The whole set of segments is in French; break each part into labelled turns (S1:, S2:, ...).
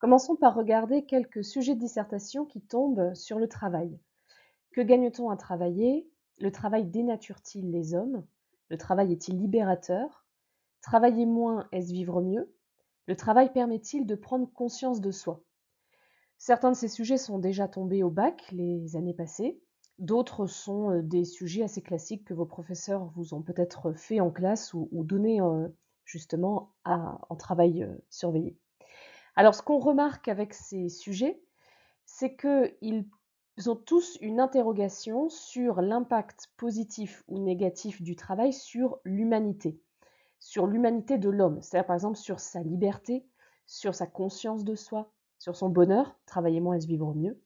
S1: Commençons par regarder quelques sujets de dissertation qui tombent sur le travail. Que gagne-t-on à travailler Le travail dénature-t-il les hommes Le travail est-il libérateur Travailler moins, est-ce vivre mieux Le travail permet-il de prendre conscience de soi Certains de ces sujets sont déjà tombés au bac les années passées. D'autres sont euh, des sujets assez classiques que vos professeurs vous ont peut-être fait en classe ou, donnés euh, justement à, en travail euh, surveillé. Alors, ce qu'on remarque avec ces sujets, c'est qu'ils ont tous une interrogation sur l'impact positif ou négatif du travail sur l'humanité, sur l'humanité de l'homme, c'est-à-dire par exemple sur sa liberté, sur sa conscience de soi, sur son bonheur, travailler moins et se vivre mieux.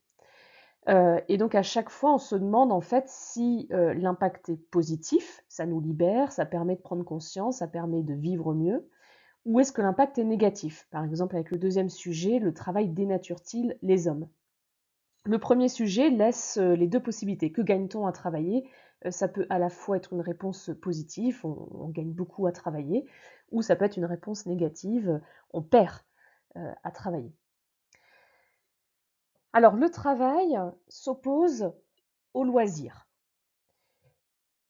S1: Euh, et donc à chaque fois, on se demande en fait si euh, l'impact est positif, ça nous libère, ça permet de prendre conscience, ça permet de vivre mieux, ou est-ce que l'impact est négatif Par exemple, avec le deuxième sujet, le travail dénature-t-il les hommes Le premier sujet laisse euh, les deux possibilités. Que gagne-t-on à travailler euh, Ça peut à la fois être une réponse positive, on, gagne beaucoup à travailler, ou ça peut être une réponse négative, on perd euh, à travailler. Alors, le travail s'oppose au loisir.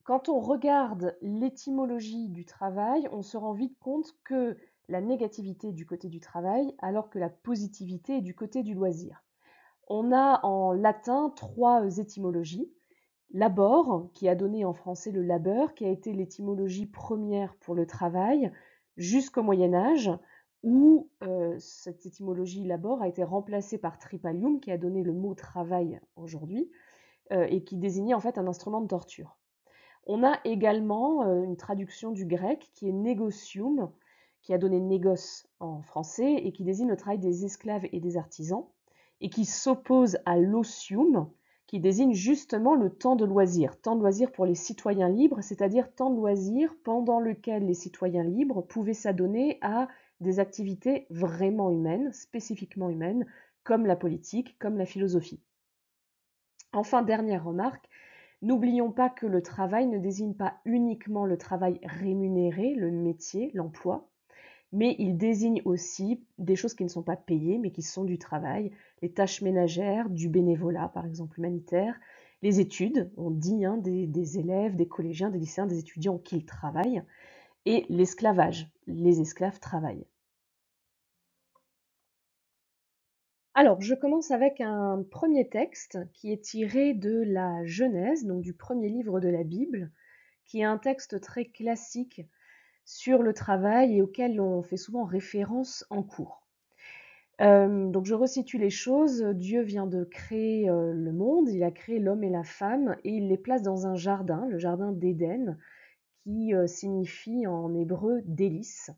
S1: Quand on regarde l'étymologie du travail, on se rend vite compte que la négativité est du côté du travail alors que la positivité est du côté du loisir. On a en latin trois euh, étymologies. Labor, qui a donné en français le labeur, qui a été l'étymologie première pour le travail jusqu'au Moyen Âge, où euh, cette étymologie labor a été remplacée par tripalium, qui a donné le mot travail aujourd'hui, euh, et qui désignait en fait un instrument de torture. On a également euh, une traduction du grec qui est négocium, qui a donné négoce en français et qui désigne le travail des esclaves et des artisans, et qui s'oppose à l'osium, qui désigne justement le temps de loisir. Temps de loisir pour les citoyens libres, c'est-à-dire temps de loisir pendant lequel les citoyens libres pouvaient s'adonner à des activités vraiment humaines, spécifiquement humaines, comme la politique, comme la philosophie. Enfin, dernière remarque, N'oublions pas que le travail ne désigne pas uniquement le travail rémunéré, le métier, l'emploi, mais il désigne aussi des choses qui ne sont pas payées, mais qui sont du travail, les tâches ménagères, du bénévolat, par exemple humanitaire, les études, on dit hein, des, des, élèves, des collégiens, des lycéens, des étudiants qui travaillent, et l'esclavage, les esclaves travaillent. Alors, je commence avec un premier texte qui est tiré de la Genèse, donc du premier livre de la Bible, qui est un texte très classique sur le travail et auquel on fait souvent référence en cours. Euh, donc je resitue les choses, Dieu vient de créer euh, le monde, il a créé l'homme et la femme et il les place dans un jardin, le jardin d'Éden, qui euh, signifie en hébreu délice.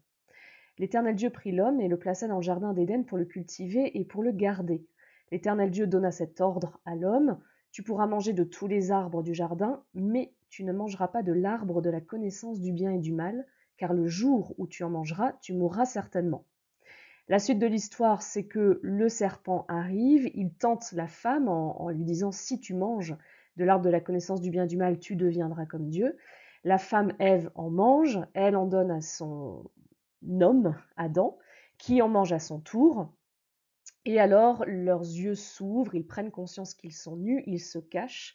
S1: L'Éternel Dieu prit l'homme et le plaça dans le jardin d'Éden pour le cultiver et pour le garder. L'Éternel Dieu donna cet ordre à l'homme. Tu pourras manger de tous les arbres du jardin, mais tu ne mangeras pas de l'arbre de la connaissance du bien et du mal, car le jour où tu en mangeras, tu mourras certainement. La suite de l'histoire, c'est que le serpent arrive, il tente la femme en, lui disant Si tu manges de l'arbre de la connaissance du bien et du mal, tu deviendras comme Dieu. La femme Ève en mange, elle en donne à son nomme Adam, qui en mange à son tour. Et alors leurs yeux s'ouvrent, ils prennent conscience qu'ils sont nus, ils se cachent.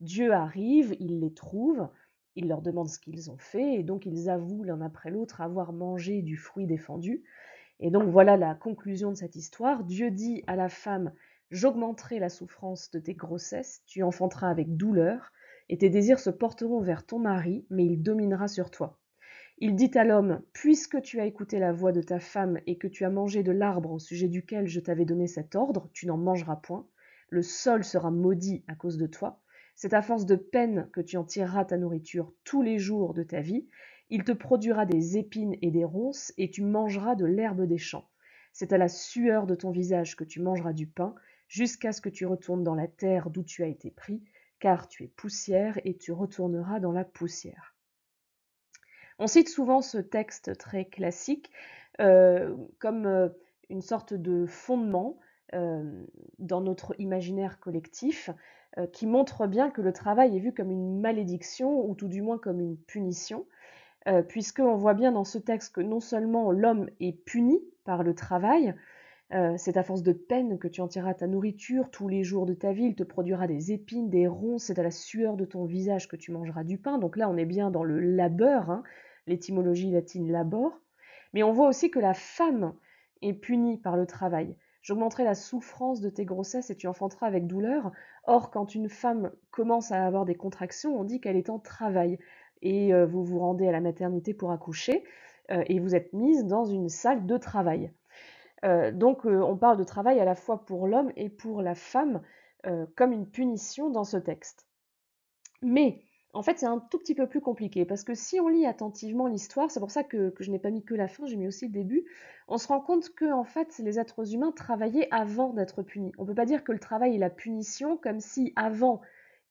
S1: Dieu arrive, il les trouve, il leur demande ce qu'ils ont fait, et donc ils avouent l'un après l'autre avoir mangé du fruit défendu. Et donc voilà la conclusion de cette histoire. Dieu dit à la femme, j'augmenterai la souffrance de tes grossesses, tu enfanteras avec douleur, et tes désirs se porteront vers ton mari, mais il dominera sur toi. Il dit à l'homme, Puisque tu as écouté la voix de ta femme et que tu as mangé de l'arbre au sujet duquel je t'avais donné cet ordre, tu n'en mangeras point, le sol sera maudit à cause de toi, c'est à force de peine que tu en tireras ta nourriture tous les jours de ta vie, il te produira des épines et des ronces, et tu mangeras de l'herbe des champs. C'est à la sueur de ton visage que tu mangeras du pain, jusqu'à ce que tu retournes dans la terre d'où tu as été pris, car tu es poussière et tu retourneras dans la poussière. On cite souvent ce texte très classique euh, comme euh, une sorte de fondement euh, dans notre imaginaire collectif qui montre bien que le travail est vu comme une malédiction ou tout du moins comme une punition, puisqu'on voit bien dans ce texte que non seulement l'homme est puni par le travail, c'est à force de peine que tu en tireras ta nourriture tous les jours de ta vie. Il te produira des épines, des ronces, c'est à la sueur de ton visage que tu mangeras du pain. Donc là, on est bien dans le labeur, hein, l'étymologie latine labor, mais on voit aussi que la femme est punie par le travail. J'augmenterai la souffrance de tes grossesses et tu enfanteras avec douleur. Or, quand une femme commence à avoir des contractions, on dit qu'elle est en travail. Et euh, vous vous rendez à la maternité pour accoucher euh, et vous êtes mise dans une salle de travail. Euh, donc, on parle de travail à la fois pour l'homme et pour la femme comme une punition dans ce texte. Mais en fait, c'est un tout petit peu plus compliqué parce que si on lit attentivement l'histoire, c'est pour ça que, je n'ai pas mis que la fin, j'ai mis aussi le début, on se rend compte que en fait, les êtres humains travaillaient avant d'être punis. On ne peut pas dire que le travail est la punition comme si avant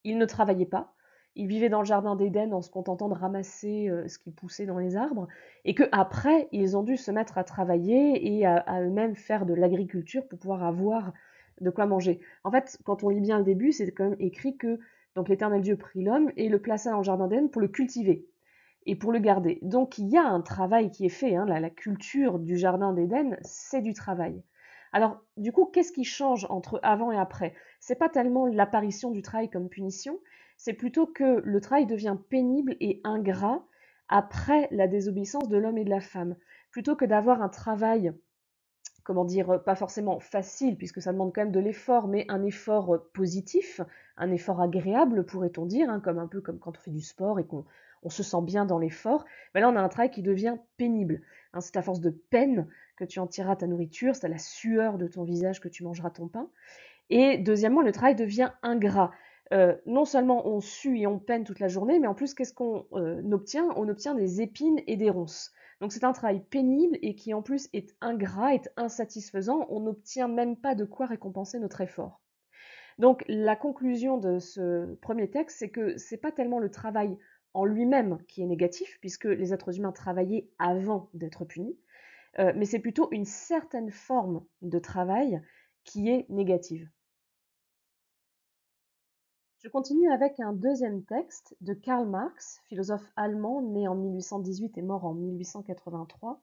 S1: ils ne travaillaient pas, ils vivaient dans le jardin d'Éden en se contentant de ramasser euh, ce qui poussait dans les arbres, et qu'après, ils ont dû se mettre à travailler et à, à eux-mêmes faire de l'agriculture pour pouvoir avoir de quoi manger. En fait, quand on lit bien le début, c'est quand même écrit que donc l'Éternel Dieu prit l'homme et le plaça dans le jardin d'Éden pour le cultiver et pour le garder. Donc il y a un travail qui est fait. Hein, la, culture du jardin d'Éden, c'est du travail. Alors du coup, qu'est-ce qui change entre avant et après C'est pas tellement l'apparition du travail comme punition, c'est plutôt que le travail devient pénible et ingrat après la désobéissance de l'homme et de la femme. Plutôt que d'avoir un travail comment dire, pas forcément facile, puisque ça demande quand même de l'effort, mais un effort euh, positif, un effort agréable, pourrait-on dire, hein, comme un peu comme quand on fait du sport et qu'on se sent bien dans l'effort. Mais là, on a un travail qui devient pénible. Hein. c'est à force de peine que tu en tireras ta nourriture, c'est à la sueur de ton visage que tu mangeras ton pain. Et deuxièmement, le travail devient ingrat. Euh, non seulement on sue et on peine toute la journée, mais en plus, qu'est-ce qu'on euh, obtient On obtient des épines et des ronces. Donc c'est un travail pénible et qui en plus est ingrat, est insatisfaisant, on n'obtient même pas de quoi récompenser notre effort. Donc la conclusion de ce premier texte, c'est que ce n'est pas tellement le travail en lui-même qui est négatif, puisque les êtres humains travaillaient avant d'être punis, euh, mais c'est plutôt une certaine forme de travail qui est négative. Je continue avec un deuxième texte de Karl Marx, philosophe allemand né en 1818 et mort en 1883,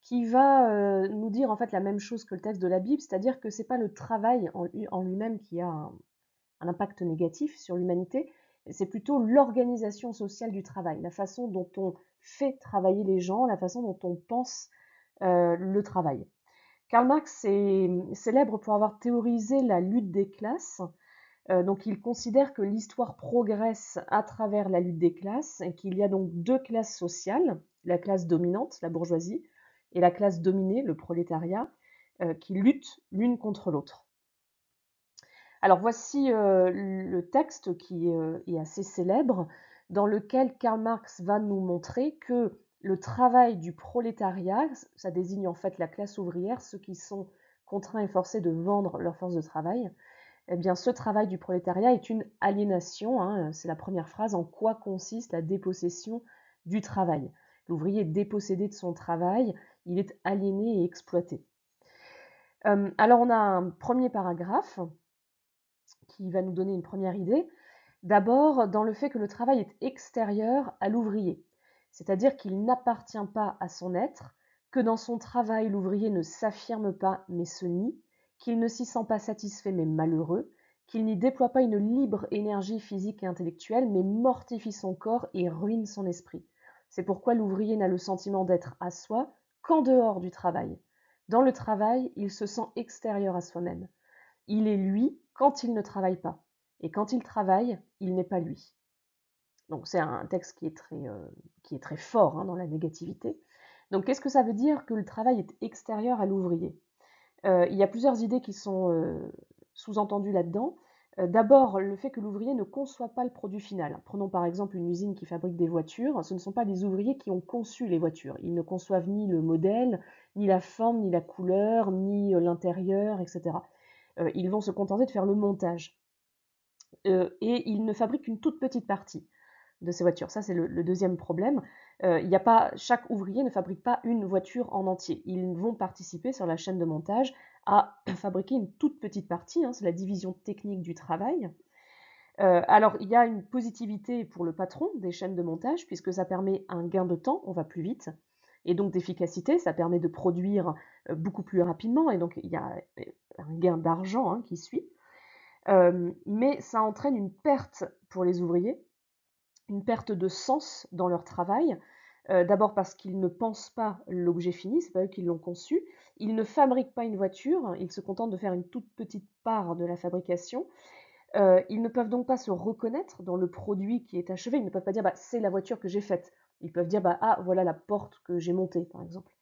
S1: qui va euh, nous dire en fait la même chose que le texte de la Bible, c'est-à-dire que ce n'est pas le travail en, lui-même qui a un, impact négatif sur l'humanité, c'est plutôt l'organisation sociale du travail, la façon dont on fait travailler les gens, la façon dont on pense euh, le travail. Karl Marx est célèbre pour avoir théorisé la lutte des classes, euh, donc il considère que l'histoire progresse à travers la lutte des classes et qu'il y a donc deux classes sociales, la classe dominante, la bourgeoisie, et la classe dominée, le prolétariat, euh, qui luttent l'une contre l'autre. Alors voici euh, le texte qui est assez célèbre, dans lequel Karl Marx va nous montrer que le travail du prolétariat, ça désigne en fait la classe ouvrière, ceux qui sont contraints et forcés de vendre leur force de travail, eh bien, ce travail du prolétariat est une aliénation. Hein, euh, c'est la première phrase. En quoi consiste la dépossession du travail L'ouvrier est dépossédé de son travail, il est aliéné et exploité. Euh, alors, on a un premier paragraphe qui va nous donner une première idée. D'abord, dans le fait que le travail est extérieur à l'ouvrier, c'est-à-dire qu'il n'appartient pas à son être, que dans son travail, l'ouvrier ne s'affirme pas mais se nie, qu'il ne s'y sent pas satisfait mais malheureux, qu'il n'y déploie pas une libre énergie physique et intellectuelle mais mortifie son corps et ruine son esprit. C'est pourquoi l'ouvrier n'a le sentiment d'être à soi qu'en dehors du travail. Dans le travail, il se sent extérieur à soi-même. Il est lui quand il ne travaille pas. Et quand il travaille, il n'est pas lui. Donc c'est un texte qui est très, euh, fort hein, dans la négativité. Donc qu'est-ce que ça veut dire que le travail est extérieur à l'ouvrier euh, il y a plusieurs idées qui sont euh, sous-entendues là-dedans. Euh, d'abord, le fait que l'ouvrier ne conçoit pas le produit final. Prenons par exemple une usine qui fabrique des voitures. Ce ne sont pas les ouvriers qui ont conçu les voitures. Ils ne conçoivent ni le modèle, ni la forme, ni la couleur, ni l'intérieur, etc. ils vont se contenter de faire le montage. et ils ne fabriquent qu'une toute petite partie de ces voitures. Ça, c'est le, le, deuxième problème. Euh, a pas, chaque ouvrier ne fabrique pas une voiture en entier. Ils vont participer sur la chaîne de montage à fabriquer une toute petite partie, hein, c'est la division technique du travail. Euh, alors, il y a une positivité pour le patron des chaînes de montage, puisque ça permet un gain de temps, on va plus vite, et donc d'efficacité, ça permet de produire euh, beaucoup plus rapidement, et donc il y a un gain d'argent hein, qui suit. mais ça entraîne une perte pour les ouvriers, une perte de sens dans leur travail, euh, d'abord parce qu'ils ne pensent pas l'objet fini, c'est pas eux qui l'ont conçu. Ils ne fabriquent pas une voiture, ils se contentent de faire une toute petite part de la fabrication. Euh, ils ne peuvent donc pas se reconnaître dans le produit qui est achevé. Ils ne peuvent pas dire bah, c'est la voiture que j'ai faite. Ils peuvent dire bah, ah voilà la porte que j'ai montée par exemple.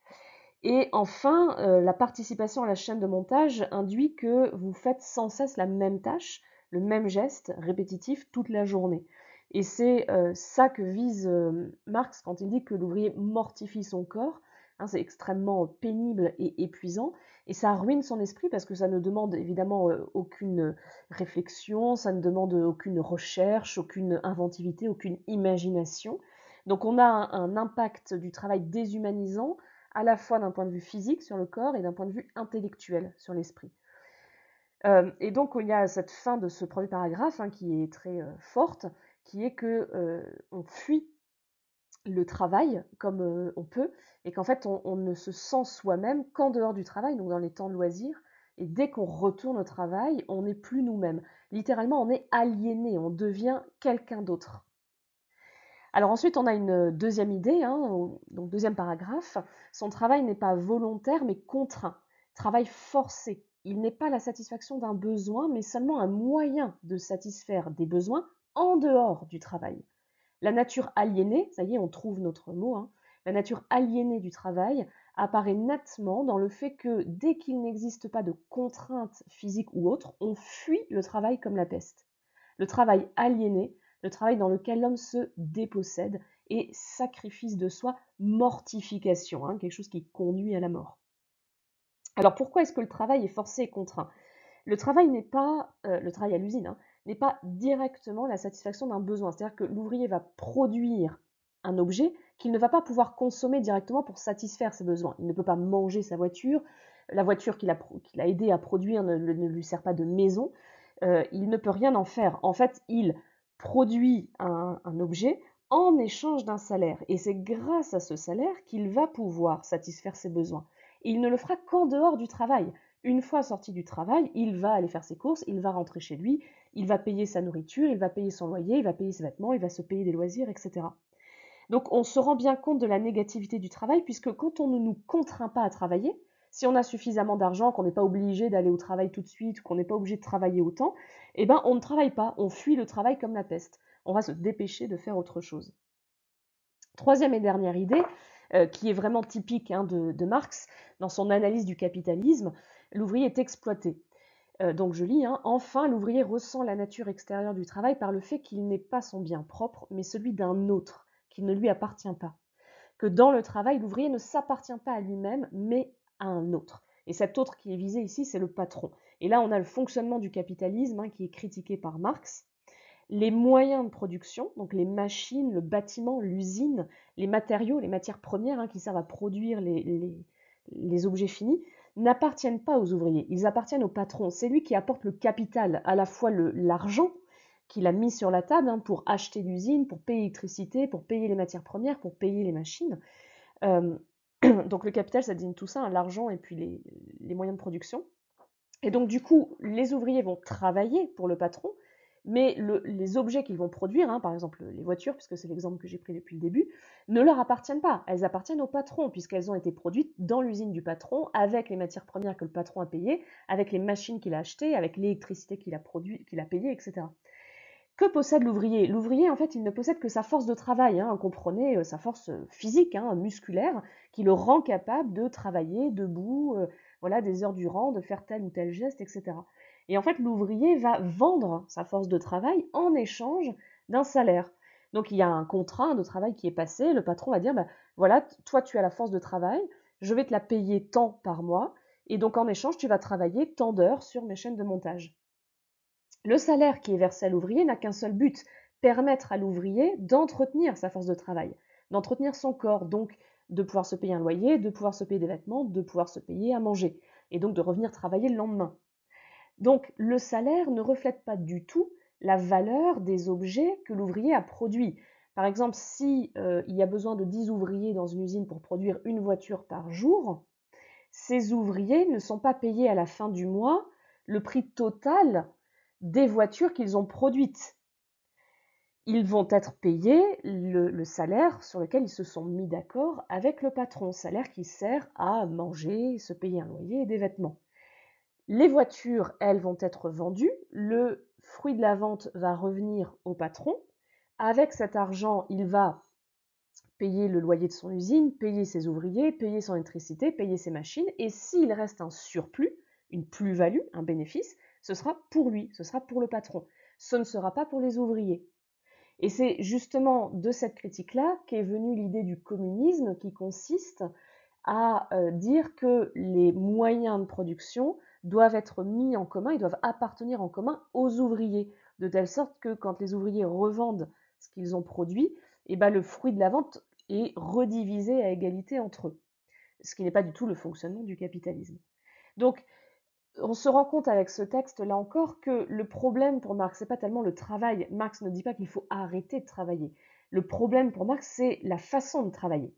S1: Et enfin, euh, la participation à la chaîne de montage induit que vous faites sans cesse la même tâche, le même geste répétitif toute la journée. Et c'est euh, ça que vise euh, Marx quand il dit que l'ouvrier mortifie son corps. Hein, c'est extrêmement euh, pénible et épuisant. Et ça ruine son esprit parce que ça ne demande évidemment aucune réflexion, ça ne demande aucune recherche, aucune inventivité, aucune imagination. Donc on a un, impact du travail déshumanisant à la fois d'un point de vue physique sur le corps et d'un point de vue intellectuel sur l'esprit. et donc il y a cette fin de ce premier paragraphe hein, qui est très forte qui est que on fuit le travail comme on peut, et qu'en fait on, ne se sent soi-même qu'en dehors du travail, donc dans les temps de loisirs, et dès qu'on retourne au travail, on n'est plus nous-mêmes. Littéralement, on est aliéné, on devient quelqu'un d'autre. Alors ensuite, on a une deuxième idée, hein, donc deuxième paragraphe. Son travail n'est pas volontaire, mais contraint. Travail forcé. Il n'est pas la satisfaction d'un besoin, mais seulement un moyen de satisfaire des besoins en dehors du travail. La nature aliénée, ça y est, on trouve notre mot, hein. la nature aliénée du travail apparaît nettement dans le fait que dès qu'il n'existe pas de contraintes physiques ou autre, on fuit le travail comme la peste. Le travail aliéné, le travail dans lequel l'homme se dépossède et sacrifice de soi, mortification, hein, quelque chose qui conduit à la mort. Alors pourquoi est-ce que le travail est forcé et contraint Le travail n'est pas, euh, le travail à l'usine, hein, n'est pas directement la satisfaction d'un besoin. C'est-à-dire que l'ouvrier va produire un objet qu'il ne va pas pouvoir consommer directement pour satisfaire ses besoins. Il ne peut pas manger sa voiture, la voiture qu'il a, aidé à produire ne, lui sert pas de maison, euh, il ne peut rien en faire. En fait, il produit un, un objet en échange d'un salaire. Et c'est grâce à ce salaire qu'il va pouvoir satisfaire ses besoins. Et il ne le fera qu'en dehors du travail. Une fois sorti du travail, il va aller faire ses courses, il va rentrer chez lui, il va payer sa nourriture, il va payer son loyer, il va payer ses vêtements, il va se payer des loisirs, etc. Donc on se rend bien compte de la négativité du travail, puisque quand on ne nous contraint pas à travailler, si on a suffisamment d'argent, qu'on n'est pas obligé d'aller au travail tout de suite, qu'on n'est pas obligé de travailler autant, eh ben on ne travaille pas, on fuit le travail comme la peste. On va se dépêcher de faire autre chose. Troisième et dernière idée, euh, qui est vraiment typique hein, de, Marx dans son analyse du capitalisme, l'ouvrier est exploité. Euh, donc je lis, hein, enfin l'ouvrier ressent la nature extérieure du travail par le fait qu'il n'est pas son bien propre, mais celui d'un autre, qui ne lui appartient pas. Que dans le travail, l'ouvrier ne s'appartient pas à lui-même, mais à un autre. Et cet autre qui est visé ici, c'est le patron. Et là, on a le fonctionnement du capitalisme hein, qui est critiqué par Marx. Les moyens de production, donc les machines, le bâtiment, l'usine, les matériaux, les matières premières hein, qui servent à produire les objets finis, n'appartiennent pas aux ouvriers, ils appartiennent au patron. C'est lui qui apporte le capital, à la fois l'argent qu'il a mis sur la table hein, pour acheter l'usine, pour payer l'électricité, pour payer les matières premières, pour payer les machines. Euh, donc le capital, ça désigne tout ça, hein, l'argent et puis les, moyens de production. Et donc du coup, les ouvriers vont travailler pour le patron, mais les objets qu'ils vont produire, hein, par exemple les voitures, puisque c'est l'exemple que j'ai pris depuis le début, ne leur appartiennent pas. Elles appartiennent au patron, puisqu'elles ont été produites dans l'usine du patron, avec les matières premières que le patron a payées, avec les machines qu'il a achetées, avec l'électricité qu'il a, payée, etc. Que possède l'ouvrier L'ouvrier, en fait, il ne possède que sa force de travail, hein, comprenez euh, sa force euh, physique, hein, musculaire, qui le rend capable de travailler debout, euh, voilà, des heures durant, de faire tel ou tel geste, etc. Et en fait, l'ouvrier va vendre sa force de travail en échange d'un salaire. Donc il y a un contrat de travail qui est passé, le patron va dire, bah, voilà, toi tu as la force de travail, je vais te la payer tant par mois, et donc en échange tu vas travailler tant d'heures sur mes chaînes de montage. Le salaire qui est versé à l'ouvrier n'a qu'un seul but, permettre à l'ouvrier d'entretenir sa force de travail, d'entretenir son corps, donc de pouvoir se payer un loyer, de pouvoir se payer des vêtements, de pouvoir se payer à manger, et donc de revenir travailler le lendemain. Donc le salaire ne reflète pas du tout la valeur des objets que l'ouvrier a produits. Par exemple, si euh, il y a besoin de 10 ouvriers dans une usine pour produire une voiture par jour, ces ouvriers ne sont pas payés à la fin du mois le prix total des voitures qu'ils ont produites. Ils vont être payés le salaire sur lequel ils se sont mis d'accord avec le patron, salaire qui sert à manger, se payer un loyer et des vêtements. Les voitures, elles, vont être vendues. Le fruit de la vente va revenir au patron. Avec cet argent, il va payer le loyer de son usine, payer ses ouvriers, payer son électricité, payer ses machines. Et s'il reste un surplus, une plus-value, un bénéfice, ce sera pour lui, ce sera pour le patron. Ce ne sera pas pour les ouvriers. Et c'est justement de cette critique-là qu'est venue l'idée du communisme qui consiste à euh, dire que les moyens de production doivent être mis en commun, ils doivent appartenir en commun aux ouvriers, de telle sorte que quand les ouvriers revendent ce qu'ils ont produit, et eh ben le fruit de la vente est redivisé à égalité entre eux, ce qui n'est pas du tout le fonctionnement du capitalisme. Donc, on se rend compte avec ce texte, là encore, que le problème pour Marx, c'est pas tellement le travail. Marx ne dit pas qu'il faut arrêter de travailler. Le problème pour Marx, c'est la façon de travailler.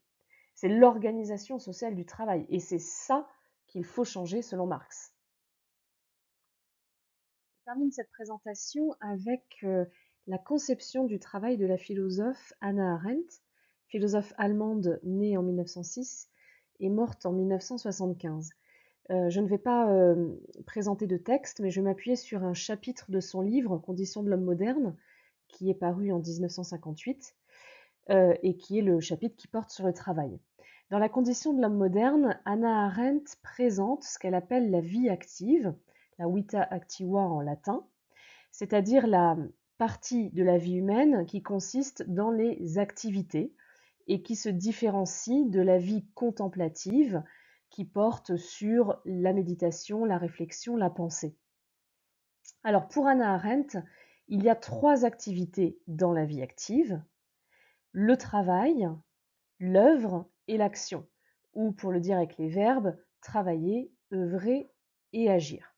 S1: C'est l'organisation sociale du travail. Et c'est ça qu'il faut changer selon Marx. Je termine cette présentation avec euh, la conception du travail de la philosophe Anna Arendt, philosophe allemande née en 1906 et morte en 1975. Euh, je ne vais pas euh, présenter de texte, mais je vais m'appuyer sur un chapitre de son livre Conditions de l'homme moderne, qui est paru en 1958, et qui est le chapitre qui porte sur le travail. Dans la condition de l'homme moderne, Anna Arendt présente ce qu'elle appelle la vie active, la vita activa en latin, c'est-à-dire la partie de la vie humaine qui consiste dans les activités et qui se différencie de la vie contemplative qui porte sur la méditation, la réflexion, la pensée. Alors pour Anna Arendt, il y a trois activités dans la vie active, le travail, l'œuvre et l'action, ou pour le dire avec les verbes, travailler, œuvrer et agir.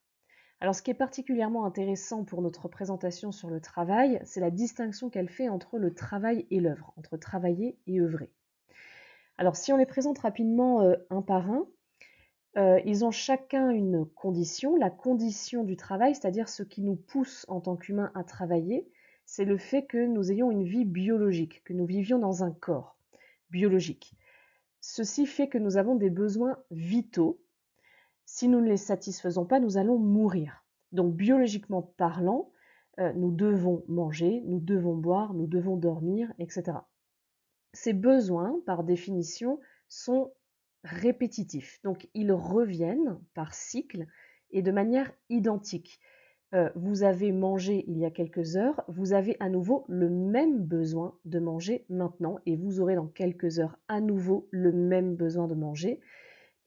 S1: Alors ce qui est particulièrement intéressant pour notre présentation sur le travail, c'est la distinction qu'elle fait entre le travail et l'œuvre, entre travailler et œuvrer. Alors si on les présente rapidement euh, un par un, euh, ils ont chacun une condition, la condition du travail, c'est-à-dire ce qui nous pousse en tant qu'humains à travailler, c'est le fait que nous ayons une vie biologique, que nous vivions dans un corps biologique. Ceci fait que nous avons des besoins vitaux si nous ne les satisfaisons pas, nous allons mourir. Donc biologiquement parlant, euh, nous devons manger, nous devons boire, nous devons dormir, etc. Ces besoins, par définition, sont répétitifs. Donc ils reviennent par cycle et de manière identique. Euh, vous avez mangé il y a quelques heures, vous avez à nouveau le même besoin de manger maintenant et vous aurez dans quelques heures à nouveau le même besoin de manger.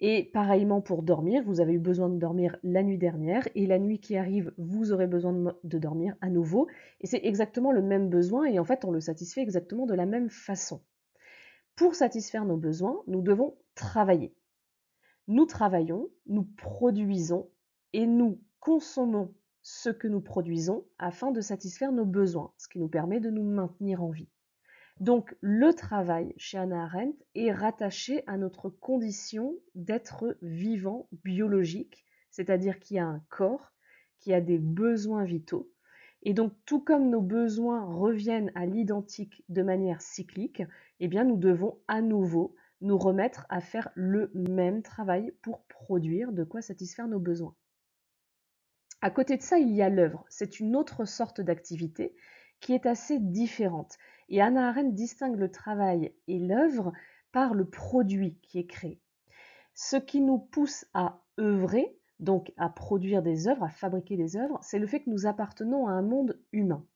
S1: Et pareillement pour dormir, vous avez eu besoin de dormir la nuit dernière et la nuit qui arrive, vous aurez besoin de dormir à nouveau. Et c'est exactement le même besoin et en fait on le satisfait exactement de la même façon. Pour satisfaire nos besoins, nous devons travailler. Nous travaillons, nous produisons et nous consommons ce que nous produisons afin de satisfaire nos besoins, ce qui nous permet de nous maintenir en vie. Donc le travail chez Anna Arendt est rattaché à notre condition d'être vivant biologique, c'est-à-dire qu'il y a un corps, qui a des besoins vitaux. Et donc tout comme nos besoins reviennent à l'identique de manière cyclique, eh bien nous devons à nouveau nous remettre à faire le même travail pour produire de quoi satisfaire nos besoins. À côté de ça, il y a l'œuvre. C'est une autre sorte d'activité qui est assez différente et Anna Arendt distingue le travail et l'œuvre par le produit qui est créé. Ce qui nous pousse à œuvrer, donc à produire des œuvres, à fabriquer des œuvres, c'est le fait que nous appartenons à un monde humain.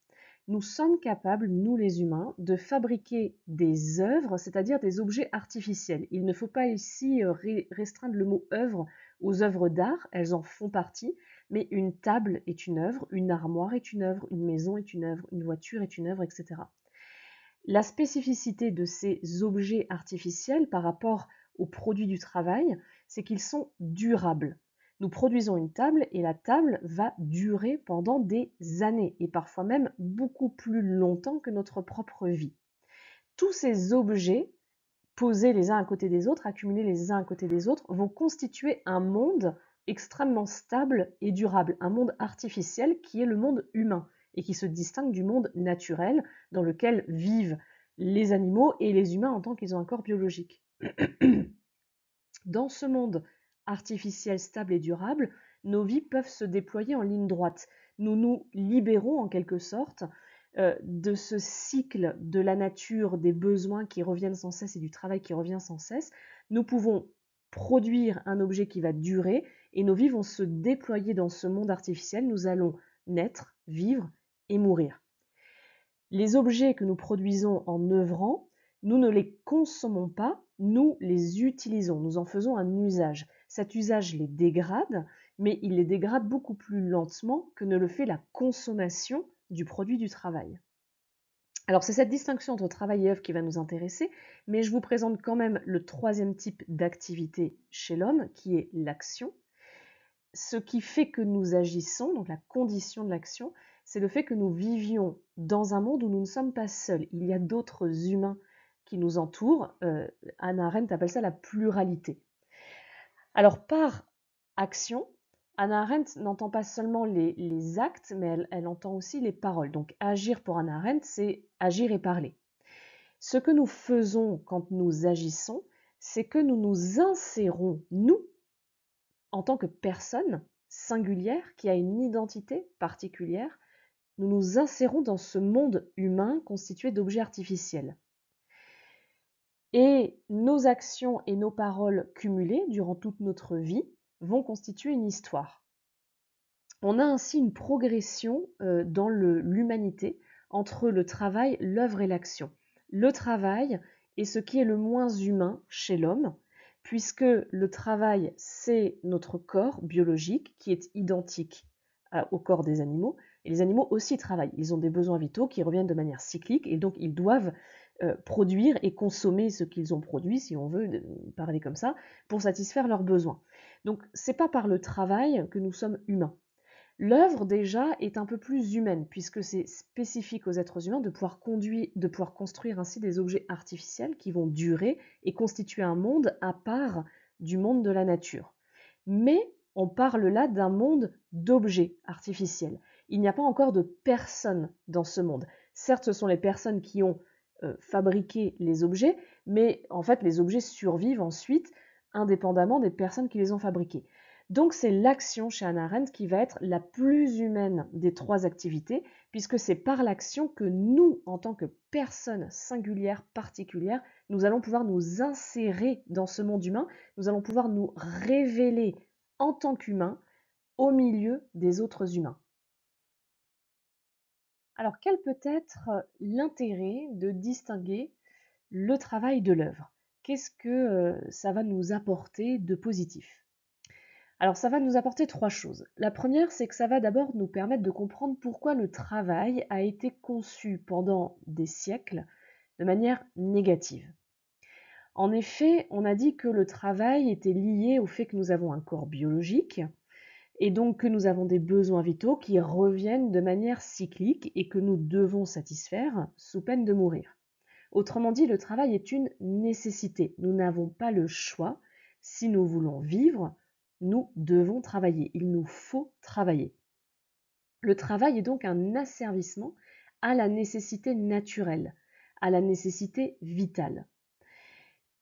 S1: Nous sommes capables, nous les humains, de fabriquer des œuvres, c'est-à-dire des objets artificiels. Il ne faut pas ici euh, restreindre le mot œuvre aux œuvres d'art, elles en font partie, mais une table est une œuvre, une armoire est une œuvre, une maison est une œuvre, une voiture est une œuvre, etc. La spécificité de ces objets artificiels par rapport aux produits du travail, c'est qu'ils sont durables. Nous produisons une table et la table va durer pendant des années et parfois même beaucoup plus longtemps que notre propre vie. Tous ces objets posés les uns à côté des autres, accumulés les uns à côté des autres, vont constituer un monde extrêmement stable et durable, un monde artificiel qui est le monde humain, et qui se distingue du monde naturel dans lequel vivent les animaux et les humains en tant qu'ils ont un corps biologique. Dans ce monde artificiel, stable et durable, nos vies peuvent se déployer en ligne droite. Nous nous libérons en quelque sorte euh, de ce cycle de la nature, des besoins qui reviennent sans cesse et du travail qui revient sans cesse. Nous pouvons produire un objet qui va durer et nos vies vont se déployer dans ce monde artificiel. Nous allons naître, vivre, et mourir. Les objets que nous produisons en œuvrant, nous ne les consommons pas, nous les utilisons, nous en faisons un usage. Cet usage les dégrade, mais il les dégrade beaucoup plus lentement que ne le fait la consommation du produit du travail. Alors c'est cette distinction entre travail et œuvre qui va nous intéresser, mais je vous présente quand même le troisième type d'activité chez l'homme, qui est l'action. Ce qui fait que nous agissons, donc la condition de l'action, c'est le fait que nous vivions dans un monde où nous ne sommes pas seuls. Il y a d'autres humains qui nous entourent. Euh, Anna Arendt appelle ça la pluralité. Alors par action, Anna Arendt n'entend pas seulement les, actes, mais elle, elle, entend aussi les paroles. Donc agir pour Anna Arendt, c'est agir et parler. Ce que nous faisons quand nous agissons, c'est que nous nous insérons, nous, en tant que personne singulière qui a une identité particulière, nous nous insérons dans ce monde humain constitué d'objets artificiels. Et nos actions et nos paroles cumulées durant toute notre vie vont constituer une histoire. On a ainsi une progression euh, dans l'humanité entre le travail, l'œuvre et l'action. Le travail est ce qui est le moins humain chez l'homme, puisque le travail, c'est notre corps biologique qui est identique euh, au corps des animaux, et les animaux aussi travaillent. Ils ont des besoins vitaux qui reviennent de manière cyclique et donc ils doivent euh, produire et consommer ce qu'ils ont produit, si on veut parler comme ça, pour satisfaire leurs besoins. Donc c'est pas par le travail que nous sommes humains. L'œuvre déjà est un peu plus humaine puisque c'est spécifique aux êtres humains de pouvoir conduire, de pouvoir construire ainsi des objets artificiels qui vont durer et constituer un monde à part du monde de la nature. Mais on parle là d'un monde d'objets artificiels il n'y a pas encore de personnes dans ce monde. Certes, ce sont les personnes qui ont euh, fabriqué les objets, mais en fait, les objets survivent ensuite indépendamment des personnes qui les ont fabriqués. Donc c'est l'action chez Anna Arendt qui va être la plus humaine des trois activités, puisque c'est par l'action que nous, en tant que personnes singulières, particulières, nous allons pouvoir nous insérer dans ce monde humain, nous allons pouvoir nous révéler en tant qu'humains au milieu des autres humains. Alors, quel peut être l'intérêt de distinguer le travail de l'œuvre Qu'est-ce que ça va nous apporter de positif Alors, ça va nous apporter trois choses. La première, c'est que ça va d'abord nous permettre de comprendre pourquoi le travail a été conçu pendant des siècles de manière négative. En effet, on a dit que le travail était lié au fait que nous avons un corps biologique, et donc que nous avons des besoins vitaux qui reviennent de manière cyclique et que nous devons satisfaire sous peine de mourir. Autrement dit, le travail est une nécessité. Nous n'avons pas le choix. Si nous voulons vivre, nous devons travailler. Il nous faut travailler. Le travail est donc un asservissement à la nécessité naturelle, à la nécessité vitale.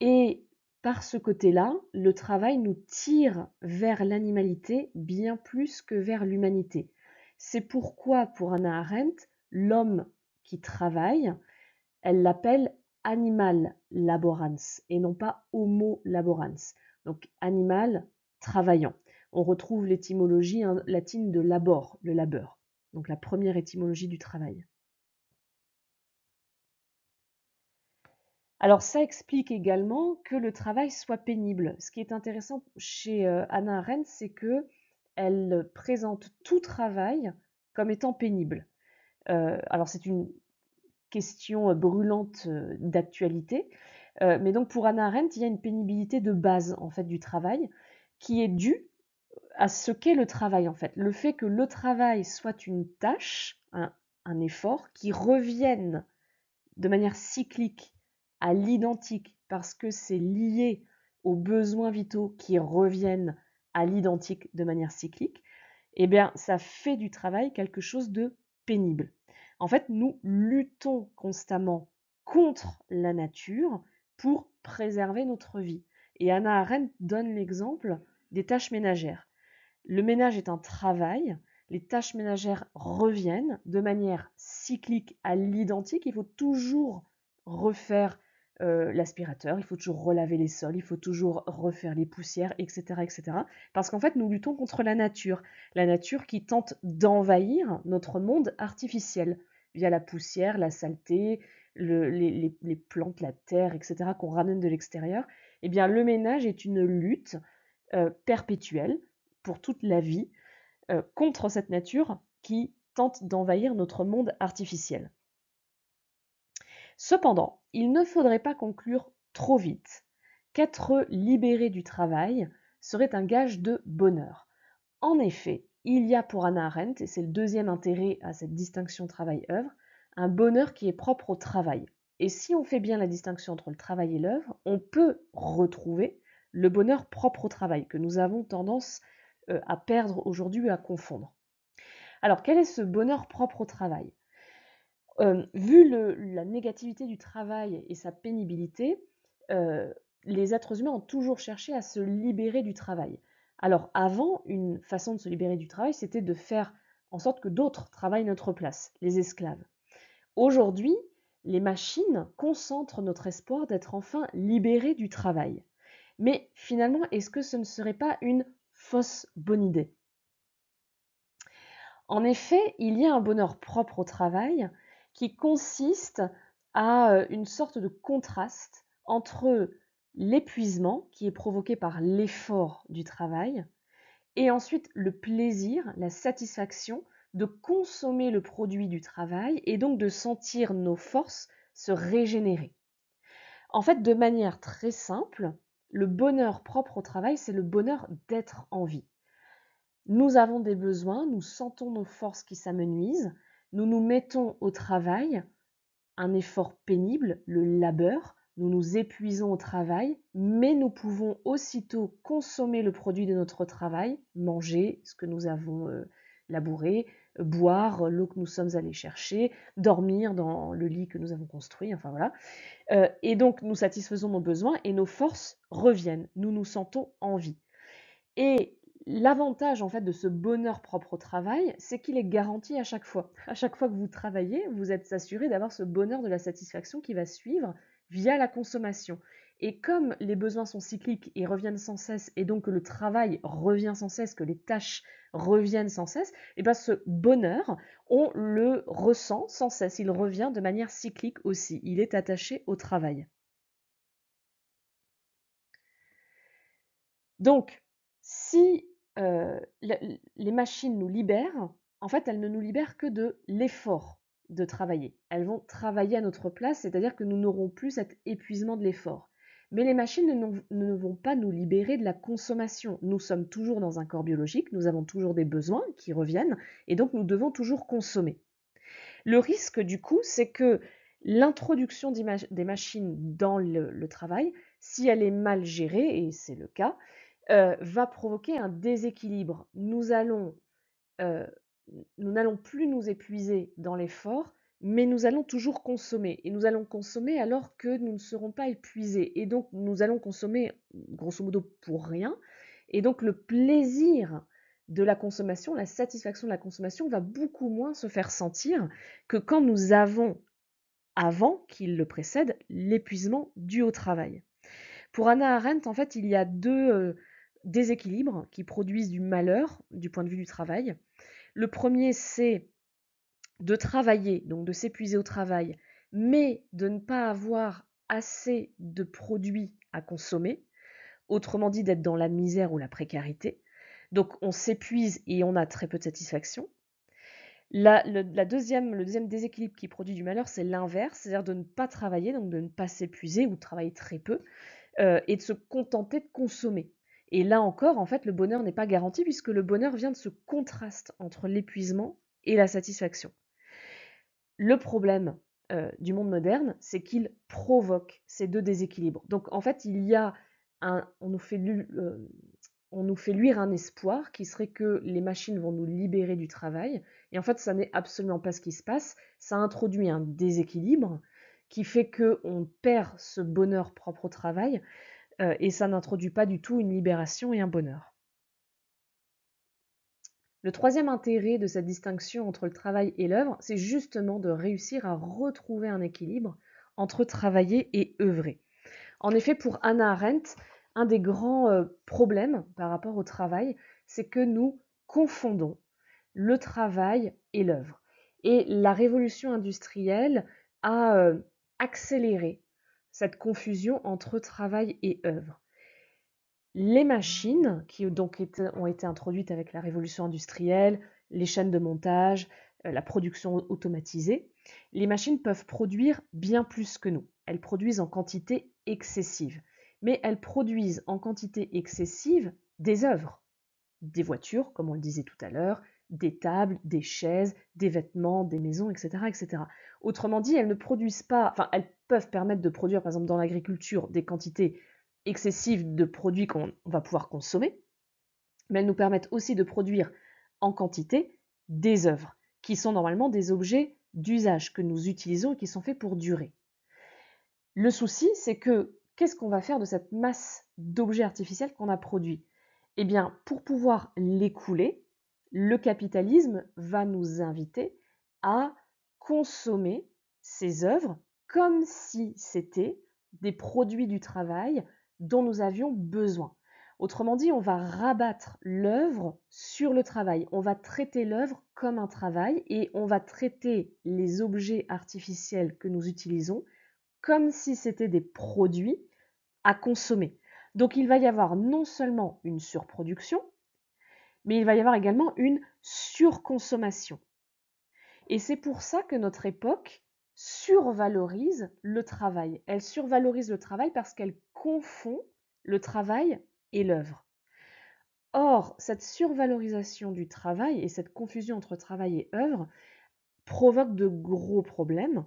S1: Et par ce côté-là, le travail nous tire vers l'animalité bien plus que vers l'humanité. C'est pourquoi, pour Anna Arendt, l'homme qui travaille, elle l'appelle animal laborans et non pas homo laborans. Donc animal travaillant. On retrouve l'étymologie hein, latine de labor, le labeur. Donc la première étymologie du travail. Alors ça explique également que le travail soit pénible. Ce qui est intéressant chez euh, Anna Arendt, c'est que elle présente tout travail comme étant pénible. Euh, alors c'est une question brûlante euh, d'actualité, mais donc pour Anna Arendt, il y a une pénibilité de base en fait du travail qui est due à ce qu'est le travail en fait. Le fait que le travail soit une tâche, un effort qui revienne de manière cyclique à l'identique parce que c'est lié aux besoins vitaux qui reviennent à l'identique de manière cyclique, eh bien, ça fait du travail quelque chose de pénible. En fait, nous luttons constamment contre la nature pour préserver notre vie. Et Anna Arendt donne l'exemple des tâches ménagères. Le ménage est un travail, les tâches ménagères reviennent de manière cyclique à l'identique, il faut toujours refaire euh, l'aspirateur, il faut toujours relaver les sols, il faut toujours refaire les poussières, etc. etc. Parce qu'en fait, nous luttons contre la nature. La nature qui tente d'envahir notre monde artificiel via la poussière, la saleté, les, plantes, la terre, etc. qu'on ramène de l'extérieur. Eh bien, le ménage est une lutte euh, perpétuelle pour toute la vie euh, contre cette nature qui tente d'envahir notre monde artificiel. Cependant, il ne faudrait pas conclure trop vite qu'être libéré du travail serait un gage de bonheur. En effet, il y a pour Anna Arendt, et c'est le deuxième intérêt à cette distinction travail-œuvre, un bonheur qui est propre au travail. Et si on fait bien la distinction entre le travail et l'œuvre, on peut retrouver le bonheur propre au travail, que nous avons tendance euh, à perdre aujourd'hui, à confondre. Alors, quel est ce bonheur propre au travail vu la négativité du travail et sa pénibilité, les êtres humains ont toujours cherché à se libérer du travail. Alors avant, une façon de se libérer du travail, c'était de faire en sorte que d'autres travaillent notre place, les esclaves. Aujourd'hui, les machines concentrent notre espoir d'être enfin libérés du travail. Mais finalement, est-ce que ce ne serait pas une fausse bonne idée En effet, il y a un bonheur propre au travail, qui consiste à euh, une sorte de contraste entre l'épuisement qui est provoqué par l'effort du travail et ensuite le plaisir, la satisfaction de consommer le produit du travail et donc de sentir nos forces se régénérer. En fait, de manière très simple, le bonheur propre au travail, c'est le bonheur d'être en vie. Nous avons des besoins, nous sentons nos forces qui s'amenuisent, nous nous mettons au travail, un effort pénible, le labeur, nous nous épuisons au travail, mais nous pouvons aussitôt consommer le produit de notre travail, manger ce que nous avons euh, labouré, boire l'eau que nous sommes allés chercher, dormir dans le lit que nous avons construit, enfin voilà. Euh, et donc nous satisfaisons nos besoins et nos forces reviennent, nous nous sentons en vie. Et L'avantage en fait de ce bonheur propre au travail, c'est qu'il est garanti à chaque fois. À chaque fois que vous travaillez, vous êtes assuré d'avoir ce bonheur de la satisfaction qui va suivre via la consommation. Et comme les besoins sont cycliques et reviennent sans cesse, et donc que le travail revient sans cesse, que les tâches reviennent sans cesse, et eh bien ce bonheur, on le ressent sans cesse. Il revient de manière cyclique aussi. Il est attaché au travail. Donc, si les machines nous libèrent, en fait, elles ne nous libèrent que de l'effort de travailler. Elles vont travailler à notre place, c'est-à-dire que nous n'aurons plus cet épuisement de l'effort. Mais les machines ne, vont pas nous libérer de la consommation. Nous sommes toujours dans un corps biologique, nous avons toujours des besoins qui reviennent, et donc nous devons toujours consommer. Le risque, du coup, c'est que l'introduction des machines dans le travail, si elle est mal gérée, et c'est le cas, euh, va provoquer un déséquilibre. Nous allons, euh, nous n'allons plus nous épuiser dans l'effort, mais nous allons toujours consommer. Et nous allons consommer alors que nous ne serons pas épuisés. Et donc, nous allons consommer, grosso modo, pour rien. Et donc, le plaisir de la consommation, la satisfaction de la consommation va beaucoup moins se faire sentir que quand nous avons, avant qu'il le précède, l'épuisement dû au travail. Pour Anna Arendt, en fait, il y a deux, euh, déséquilibres qui produisent du malheur du point de vue du travail. Le premier, c'est de travailler, donc de s'épuiser au travail, mais de ne pas avoir assez de produits à consommer, autrement dit d'être dans la misère ou la précarité. Donc on s'épuise et on a très peu de satisfaction. La, le, deuxième, le deuxième déséquilibre qui produit du malheur, c'est l'inverse, c'est-à-dire de ne pas travailler, donc de ne pas s'épuiser ou de travailler très peu, euh, et de se contenter de consommer. Et là encore, en fait, le bonheur n'est pas garanti puisque le bonheur vient de ce contraste entre l'épuisement et la satisfaction. Le problème euh, du monde moderne, c'est qu'il provoque ces deux déséquilibres. Donc en fait, il y a un, on nous fait euh, on nous fait luire un espoir qui serait que les machines vont nous libérer du travail. Et en fait, ça n'est absolument pas ce qui se passe. Ça introduit un déséquilibre qui fait qu'on perd ce bonheur propre au travail euh, et ça n'introduit pas du tout une libération et un bonheur. Le troisième intérêt de cette distinction entre le travail et l'œuvre, c'est justement de réussir à retrouver un équilibre entre travailler et œuvrer. En effet, pour Anna Arendt, un des grands euh, problèmes par rapport au travail, c'est que nous confondons le travail et l'œuvre. Et la révolution industrielle a euh, accéléré cette confusion entre travail et œuvre. Les machines, qui donc ont été introduites avec la révolution industrielle, les chaînes de montage, euh, la production automatisée, les machines peuvent produire bien plus que nous. Elles produisent en quantité excessive. Mais elles produisent en quantité excessive des œuvres. Des voitures, comme on le disait tout à l'heure, des tables, des chaises, des vêtements, des maisons, etc. etc. Autrement dit, elles ne produisent pas, enfin, elles permettre de produire, par exemple, dans l'agriculture, des quantités excessives de produits qu'on va pouvoir consommer, mais elles nous permettent aussi de produire en quantité des œuvres, qui sont normalement des objets d'usage que nous utilisons et qui sont faits pour durer. Le souci, c'est que qu'est-ce qu'on va faire de cette masse d'objets artificiels qu'on a produits Et eh bien, pour pouvoir l'écouler, le capitalisme va nous inviter à consommer ces œuvres comme si c'était des produits du travail dont nous avions besoin. Autrement dit, on va rabattre l'œuvre sur le travail. On va traiter l'œuvre comme un travail et on va traiter les objets artificiels que nous utilisons comme si c'était des produits à consommer. Donc il va y avoir non seulement une surproduction, mais il va y avoir également une surconsommation. Et c'est pour ça que notre époque survalorise le travail. Elle survalorise le travail parce qu'elle confond le travail et l'œuvre. Or, cette survalorisation du travail et cette confusion entre travail et œuvre provoque de gros problèmes,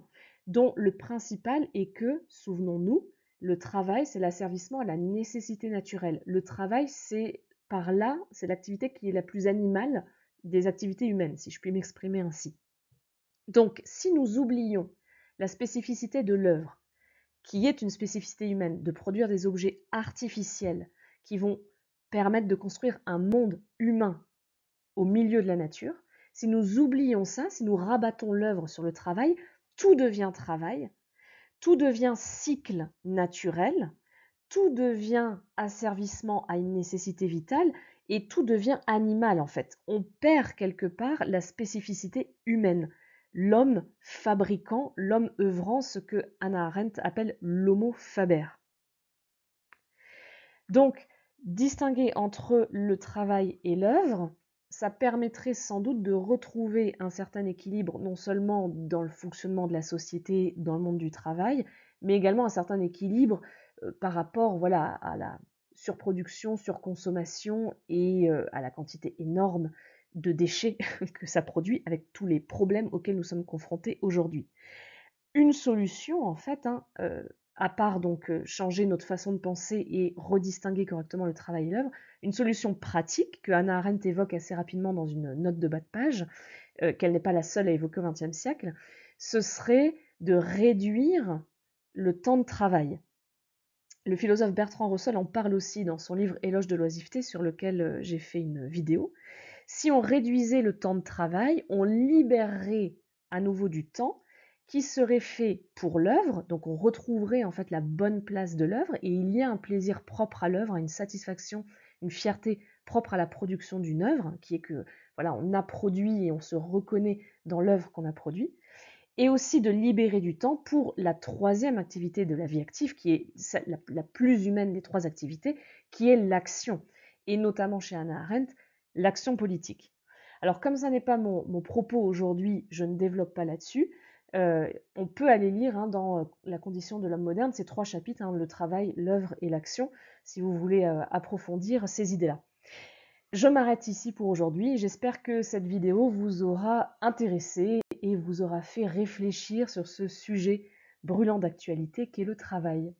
S1: dont le principal est que, souvenons-nous, le travail, c'est l'asservissement à la nécessité naturelle. Le travail, c'est par là, c'est l'activité qui est la plus animale des activités humaines, si je puis m'exprimer ainsi. Donc, si nous oublions la spécificité de l'œuvre, qui est une spécificité humaine, de produire des objets artificiels qui vont permettre de construire un monde humain au milieu de la nature, si nous oublions ça, si nous rabattons l'œuvre sur le travail, tout devient travail, tout devient cycle naturel, tout devient asservissement à une nécessité vitale et tout devient animal en fait. On perd quelque part la spécificité humaine l'homme fabricant, l'homme œuvrant, ce que Hannah Arendt appelle l'homo faber. Donc, distinguer entre le travail et l'œuvre, ça permettrait sans doute de retrouver un certain équilibre, non seulement dans le fonctionnement de la société, dans le monde du travail, mais également un certain équilibre euh, par rapport voilà, à la surproduction, surconsommation et euh, à la quantité énorme de déchets que ça produit avec tous les problèmes auxquels nous sommes confrontés aujourd'hui. Une solution, en fait, hein, euh, à part donc euh, changer notre façon de penser et redistinguer correctement le travail et l'œuvre, une solution pratique que Hannah Arendt évoque assez rapidement dans une note de bas de page, euh, qu'elle n'est pas la seule à évoquer au XXe siècle, ce serait de réduire le temps de travail. Le philosophe Bertrand Russell en parle aussi dans son livre Éloge de l'oisiveté, sur lequel j'ai fait une vidéo. Si on réduisait le temps de travail, on libérerait à nouveau du temps qui serait fait pour l'œuvre, donc on retrouverait en fait la bonne place de l'œuvre, et il y a un plaisir propre à l'œuvre, une satisfaction, une fierté propre à la production d'une œuvre, qui est que voilà, on a produit et on se reconnaît dans l'œuvre qu'on a produit, et aussi de libérer du temps pour la troisième activité de la vie active, qui est la, plus humaine des trois activités, qui est l'action. Et notamment chez Anna Arendt, l'action politique. Alors comme ça n'est pas mon, propos aujourd'hui, je ne développe pas là-dessus. Euh, on peut aller lire hein, dans euh, La condition de l'homme moderne ces trois chapitres, hein, le travail, l'œuvre et l'action, si vous voulez euh, approfondir ces idées-là. Je m'arrête ici pour aujourd'hui. J'espère que cette vidéo vous aura intéressé et vous aura fait réfléchir sur ce sujet brûlant d'actualité qu'est le travail.